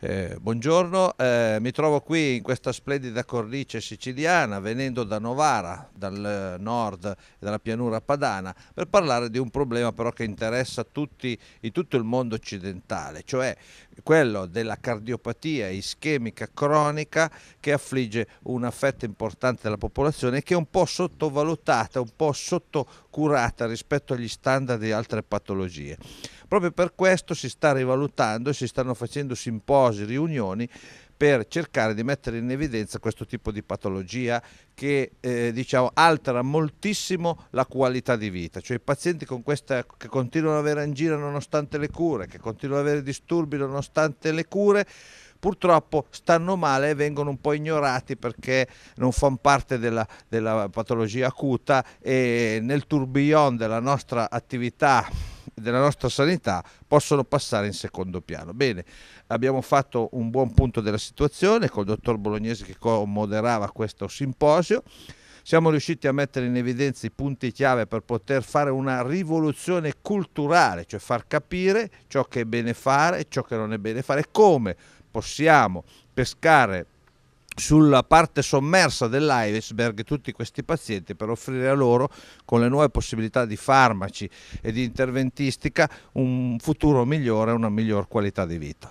Eh, buongiorno, eh, mi trovo qui in questa splendida cornice siciliana venendo da Novara, dal nord e dalla pianura padana, per parlare di un problema però che interessa tutti, in tutto il mondo occidentale, cioè quello della cardiopatia ischemica cronica che affligge una fetta importante della popolazione e che è un po' sottovalutata, un po' sottocurata rispetto agli standard di altre patologie. Proprio per questo si sta rivalutando e si stanno facendo simposi, riunioni per cercare di mettere in evidenza questo tipo di patologia che eh, diciamo, altera moltissimo la qualità di vita, cioè i pazienti questa, che continuano ad avere angina nonostante le cure, che continuano ad avere disturbi nonostante le cure, purtroppo stanno male e vengono un po' ignorati perché non fanno parte della, della patologia acuta e nel tourbillon della nostra attività della nostra sanità possono passare in secondo piano. Bene, abbiamo fatto un buon punto della situazione con il dottor Bolognese che moderava questo simposio. Siamo riusciti a mettere in evidenza i punti chiave per poter fare una rivoluzione culturale, cioè far capire ciò che è bene fare, e ciò che non è bene fare, come possiamo pescare sulla parte sommersa dell'iceberg tutti questi pazienti per offrire a loro, con le nuove possibilità di farmaci e di interventistica, un futuro migliore e una miglior qualità di vita.